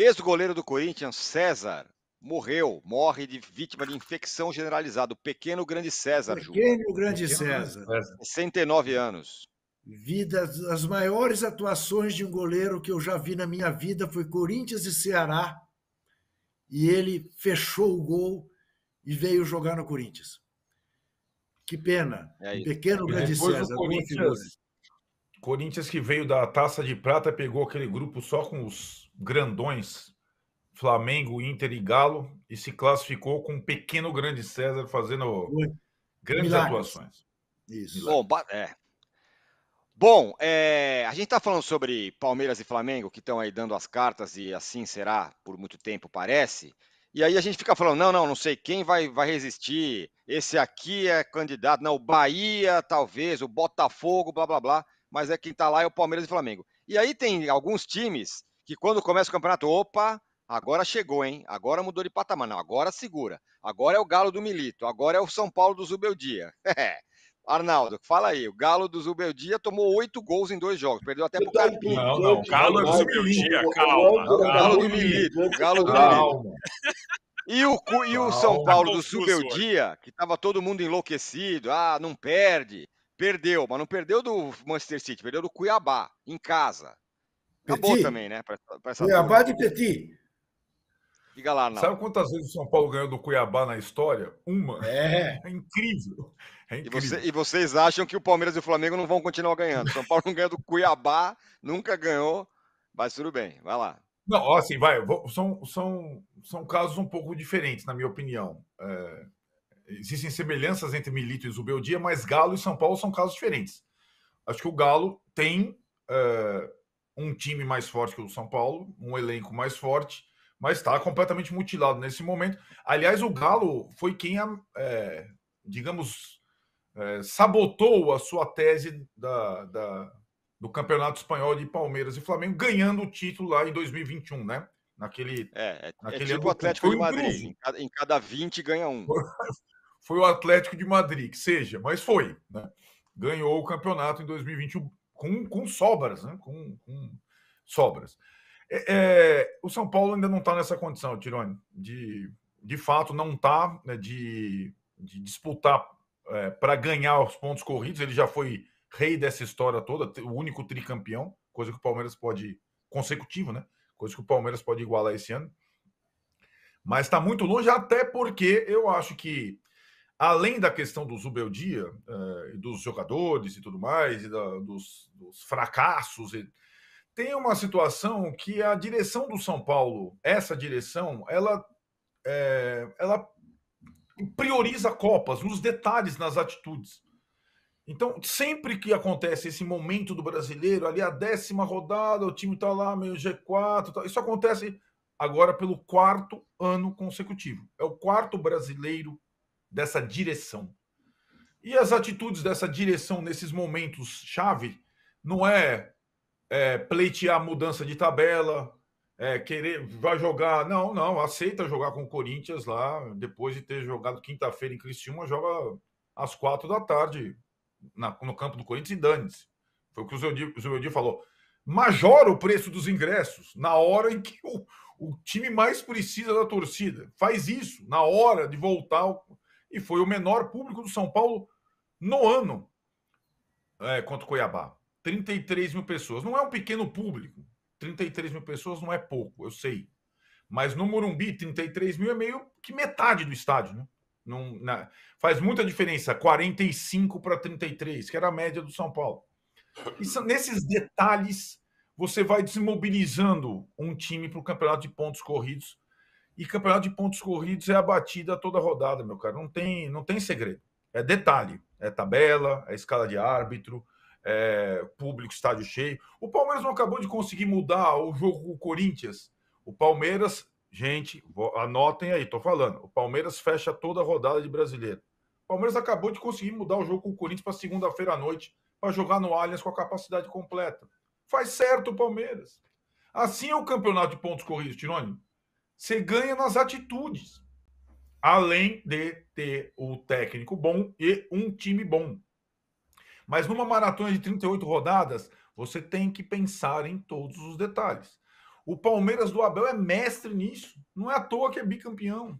Ex-goleiro do Corinthians, César, morreu, morre de vítima de infecção generalizada. O pequeno grande César, Pequeno grande pequeno César. César. 69 anos. Vida, as maiores atuações de um goleiro que eu já vi na minha vida foi Corinthians e Ceará. E ele fechou o gol e veio jogar no Corinthians. Que pena. É pequeno e grande César. Corinthians, Corinthians que veio da Taça de Prata, pegou aquele grupo só com os grandões, Flamengo, Inter e Galo, e se classificou com o um pequeno grande César fazendo grandes Milagres. atuações. Isso. Bom, é. Bom, é, a gente está falando sobre Palmeiras e Flamengo que estão aí dando as cartas e assim será por muito tempo, parece. E aí a gente fica falando, não, não, não sei quem vai, vai resistir. Esse aqui é candidato, não, o Bahia talvez, o Botafogo, blá blá blá. Mas é quem está lá é o Palmeiras e Flamengo. E aí tem alguns times que quando começa o campeonato, opa, agora chegou, hein? Agora mudou de patamar. Não, agora segura. Agora é o Galo do Milito. Agora é o São Paulo do Zubeldia. Arnaldo, fala aí. O Galo do Zubeldia tomou oito gols em dois jogos. Perdeu até pro Carpinho. Não, não. Galo do Zubeldia, calma. Galo do Milito. Galo do Milito. E o, e o São Paulo do tá Zubeldia, que tava todo mundo enlouquecido. Ah, não perde. Perdeu, mas não perdeu do Manchester City, perdeu do Cuiabá, em casa. Acabou também, né? Pra, pra Cuiabá de Petit. Diga lá, não. Sabe quantas vezes o São Paulo ganhou do Cuiabá na história? Uma. É. é incrível. É incrível. E, você, e, vocês acham que o Palmeiras e o Flamengo não vão continuar ganhando. São Paulo não ganha do Cuiabá, nunca ganhou, mas tudo bem, vai lá. Não, assim, vai. São, são, são casos um pouco diferentes, na minha opinião. É, existem semelhanças entre Milito e Zubeldia, mas Galo e São Paulo são casos diferentes. Acho que o Galo tem. É, um time mais forte que o São Paulo, um elenco mais forte, mas está completamente mutilado nesse momento. Aliás, o Galo foi quem, é, digamos, é, sabotou a sua tese da, da, do Campeonato Espanhol de Palmeiras e Flamengo, ganhando o título lá em 2021, né? Naquele, é, é, é naquele é tipo ano, o Atlético de Madrid, em cada, em cada 20 ganha um. foi o Atlético de Madrid, que seja, mas foi, né? Ganhou o campeonato em 2021, com, com sobras, né? com, com sobras. É, é, o São Paulo ainda não está nessa condição, Tirone, de, de fato não está né, de, de, disputar é, para ganhar os pontos corridos. Ele já foi rei dessa história toda, o único tricampeão, coisa que o Palmeiras pode consecutivo, né? Coisa que o Palmeiras pode igualar esse ano. Mas está muito longe, até porque eu acho que além da questão do zubeldia, eh, dos jogadores e tudo mais, e da, dos, dos, fracassos, e... tem uma situação que a direção do São Paulo, essa direção, ela, eh, ela prioriza Copas, nos detalhes, nas atitudes. Então, sempre que acontece esse momento do brasileiro, ali a décima rodada, o time está lá, meio G4, tá... isso acontece agora pelo quarto ano consecutivo. É o quarto brasileiro dessa direção. E as atitudes dessa direção nesses momentos chave não é, é pleitear mudança de tabela, é, querer, vai jogar, não, não, aceita jogar com o Corinthians lá, depois de ter jogado quinta-feira em Criciúma, joga às quatro da tarde na, no campo do Corinthians e dane-se. Foi o que o Zé Zeudir falou. Majora o preço dos ingressos na hora em que o, o time mais precisa da torcida. Faz isso, na hora de voltar. O e foi o menor público do São Paulo no ano é, contra o Cuiabá. 33 mil pessoas. Não é um pequeno público. 33 mil pessoas não é pouco, eu sei. Mas no Morumbi, 33 mil é meio que metade do estádio, né? Não, na, faz muita diferença, 45 para 33, que era a média do São Paulo. E são, nesses detalhes, você vai desmobilizando um time para o campeonato de pontos corridos e campeonato de pontos corridos é a batida toda rodada, meu cara. Não tem, não tem segredo. É detalhe. É tabela, é escala de árbitro, é público, estádio cheio. O Palmeiras não acabou de conseguir mudar o jogo com o Corinthians. O Palmeiras, gente, anotem aí, tô falando. O Palmeiras fecha toda a rodada de brasileiro. O Palmeiras acabou de conseguir mudar o jogo com o Corinthians para segunda-feira à noite para jogar no Allianz com a capacidade completa. Faz certo o Palmeiras. Assim é o campeonato de pontos corridos, Tirone. Você ganha nas atitudes. Além de ter o técnico bom e um time bom. Mas numa maratona de 38 rodadas, você tem que pensar em todos os detalhes. O Palmeiras do Abel é mestre nisso. Não é à toa que é bicampeão.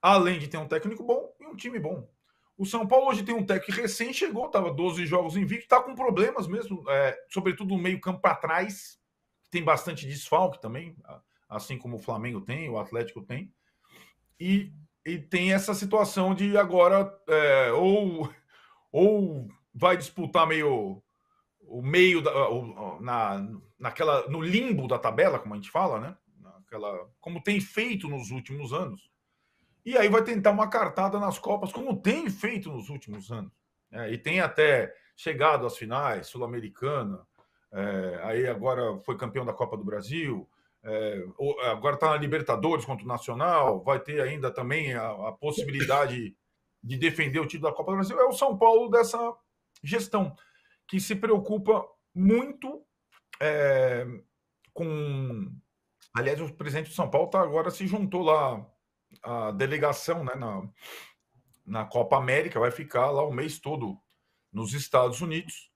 Além de ter um técnico bom e um time bom. O São Paulo hoje tem um técnico recém chegou, estava 12 jogos invicto, está com problemas mesmo, é, sobretudo no meio campo para trás, tem bastante desfalque também assim como o Flamengo tem, o Atlético tem. E, e tem essa situação de agora é, ou, ou vai disputar meio o meio da, o, na, naquela no limbo da tabela, como a gente fala, né? Naquela, como tem feito nos últimos anos. E aí vai tentar uma cartada nas Copas, como tem feito nos últimos anos. É, e tem até chegado às finais sul-americana. É, aí agora foi campeão da Copa do Brasil, é, agora está na Libertadores contra o Nacional, vai ter ainda também a, a possibilidade de defender o título da Copa do Brasil. É o São Paulo dessa gestão, que se preocupa muito é, com. Aliás, o presidente do São Paulo tá agora se juntou lá a delegação né, na, na Copa América, vai ficar lá o mês todo nos Estados Unidos.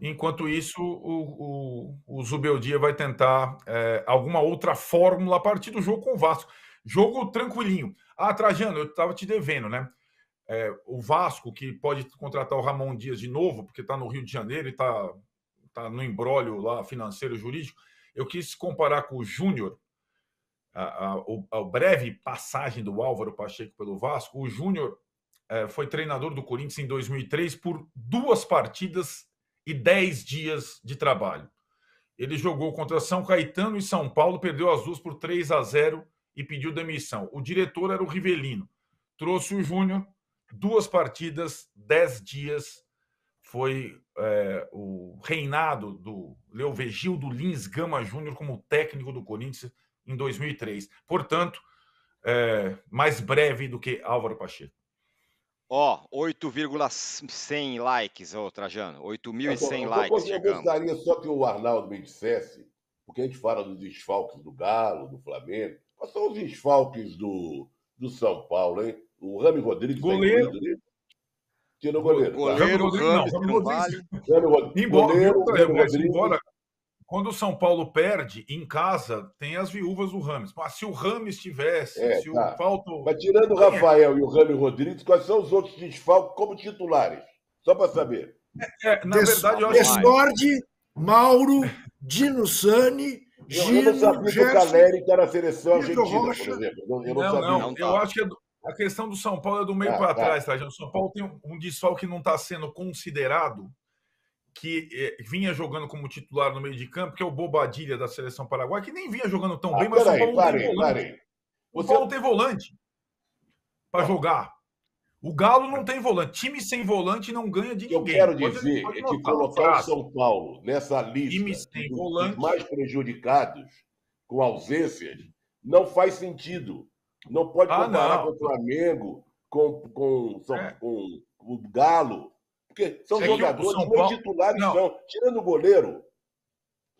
Enquanto isso, o, o, o Zubeldia vai tentar é, alguma outra fórmula a partir do jogo com o Vasco. Jogo tranquilinho. Ah, Trajano, eu estava te devendo, né? É, o Vasco, que pode contratar o Ramon Dias de novo, porque está no Rio de Janeiro e está tá no embrólio lá financeiro jurídico. Eu quis comparar com o Júnior, a, a, a, breve passagem do Álvaro Pacheco pelo Vasco. O Júnior é, foi treinador do Corinthians em 2003 por duas partidas e 10 dias de trabalho. Ele jogou contra São Caetano e São Paulo, perdeu as duas por 3 a 0 e pediu demissão. O diretor era o Rivelino. Trouxe o Júnior, duas partidas, 10 dias. Foi é, o reinado do Leovegildo Lins Gama Júnior como técnico do Corinthians em 2003. Portanto, é, mais breve do que Álvaro Pacheco. Ó, 8,100 likes, ô Trajano. 8.100 tá então likes. Eu gostaria só que o Arnaldo me dissesse, porque a gente fala dos desfalques do Galo, do Flamengo. Quais são os desfalques do, do São Paulo, hein? O Rami Rodrigues. Tá goleiro. Tá Tira o goleiro. Goleiro, tá? Rami Rodrigues. Não, Rami Rodrigues. Vale. Rami Rodrigues. Embora, goleiro, Rami é, Rodrigues. Embora, quando o São Paulo perde em casa, tem as viúvas do Rames. Mas se o Rames tivesse, é, se tá. o Falto. Mas tirando o Rafael é. e o Rames Rodrigues, quais são os outros desfalques como titulares? Só para saber. É, é, na Des... verdade, eu Mauro, Dino Sani. Gino, eu não sabia Gerson, que o Caleri está na seleção argentina, Rocha. por exemplo. Eu, não, não, sabia, não, eu tá. acho que é a questão do São Paulo é do meio ah, para tá. trás, tá? O São Paulo tem um desfalque que não está sendo considerado, que eh, vinha jogando como titular no meio de campo, que é o Bobadilha da seleção paraguai que nem vinha jogando tão ah, bem, mas peraí, Paulo tem volante. Você... não Paulo tem volante para tá. jogar. O Galo não tem volante. Time sem volante não ganha de ninguém. Eu quero dizer é que colocar o São Paulo nessa lista dos volante... mais prejudicados com ausências não faz sentido. Não pode ah, comparar ah, não. com o Flamengo, com, com, com, é. com o Galo. Porque são é jogadores, São Paulo... titulares não. Tirando o goleiro.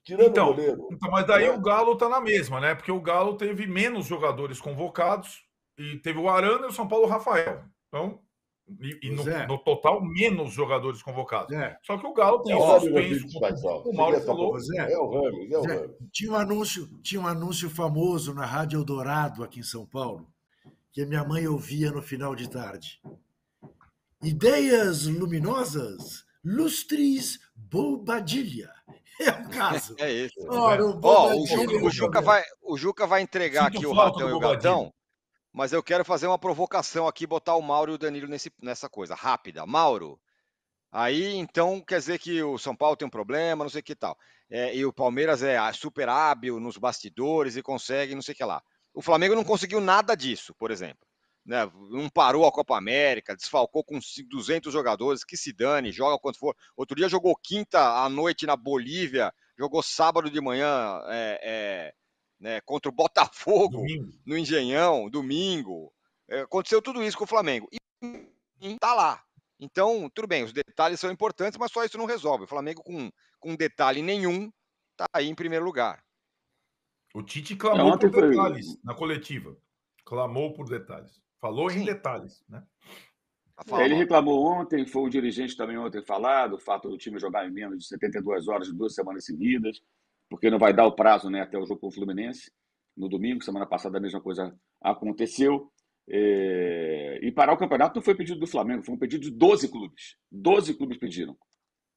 Tirando então, o goleiro. Então, mas daí né? o Galo tá na mesma, né? Porque o Galo teve menos jogadores convocados e teve o Arana e o São Paulo Rafael. Então, e, e no, é. no, total, menos jogadores convocados. É. Só que o Galo tem é suspenso. O, Mauro falou. É. é, o Ramos, é o Ramos. Tinha um, anúncio, tinha um anúncio famoso na Rádio Eldorado, aqui em São Paulo, que minha mãe ouvia no final de tarde ideias luminosas, lustres Bobadilha. É o caso. É isso. Ora, o, oh, o, Juca, o, Juca, vai, o Juca vai entregar Sinto aqui o ratão e o gatão, mas eu quero fazer uma provocação aqui, botar o Mauro e o Danilo nesse, nessa coisa, rápida. Mauro, aí então quer dizer que o São Paulo tem um problema, não sei o que tal. É, e o Palmeiras é super hábil nos bastidores e consegue não sei o que lá. O Flamengo não conseguiu nada disso, por exemplo né, não parou a Copa América, desfalcou com 200 jogadores, que se dane, joga quanto for. Outro dia jogou quinta à noite na Bolívia, jogou sábado de manhã é, é, né, contra o Botafogo domingo. no Engenhão, domingo. É, aconteceu tudo isso com o Flamengo. E está lá. Então, tudo bem, os detalhes são importantes, mas só isso não resolve. O Flamengo, com, com detalhe nenhum, está aí em primeiro lugar. O Tite clamou é, por detalhes na coletiva. Clamou por detalhes. Falou Sim. em detalhes, né? Tá é, ele reclamou ontem, foi o dirigente também ontem falado, o fato do time jogar em menos de 72 horas de duas semanas seguidas, porque não vai dar o prazo né, até o jogo com o Fluminense, no domingo, semana passada a mesma coisa aconteceu. É... E parar o campeonato não foi pedido do Flamengo, foi um pedido de 12 clubes. 12 clubes pediram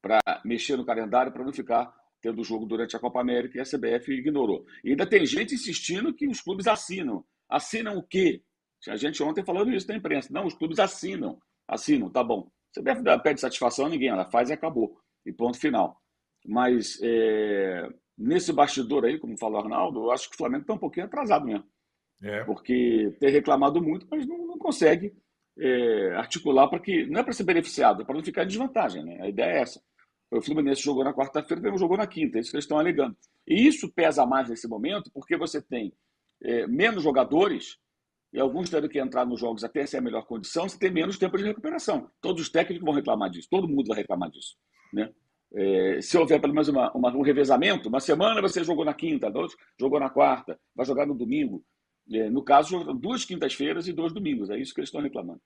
para mexer no calendário, para não ficar tendo jogo durante a Copa América e a CBF ignorou. E ainda tem gente insistindo que os clubes assinam. Assinam o quê? Tinha gente ontem falando isso na imprensa. Não, os clubes assinam. Assinam, tá bom. Você deve dar satisfação a ninguém, ela faz e acabou. E ponto final. Mas é, nesse bastidor aí, como falou o Arnaldo, eu acho que o Flamengo está um pouquinho atrasado mesmo. É. Porque tem reclamado muito, mas não, não consegue é, articular para que. Não é para ser beneficiado, é para não ficar em desvantagem. Né? A ideia é essa. O Fluminense jogou na quarta-feira, o Flamengo jogou na quinta, é isso que eles estão alegando. E isso pesa mais nesse momento, porque você tem é, menos jogadores e alguns tiveram que entrar nos jogos até ser a melhor condição, você tem menos tempo de recuperação. Todos os técnicos vão reclamar disso, todo mundo vai reclamar disso. Né? É, se houver pelo menos uma, uma, um revezamento, uma semana você jogou na quinta, outra, jogou na quarta, vai jogar no domingo. É, no caso, duas quintas-feiras e dois domingos, é isso que eles estão reclamando.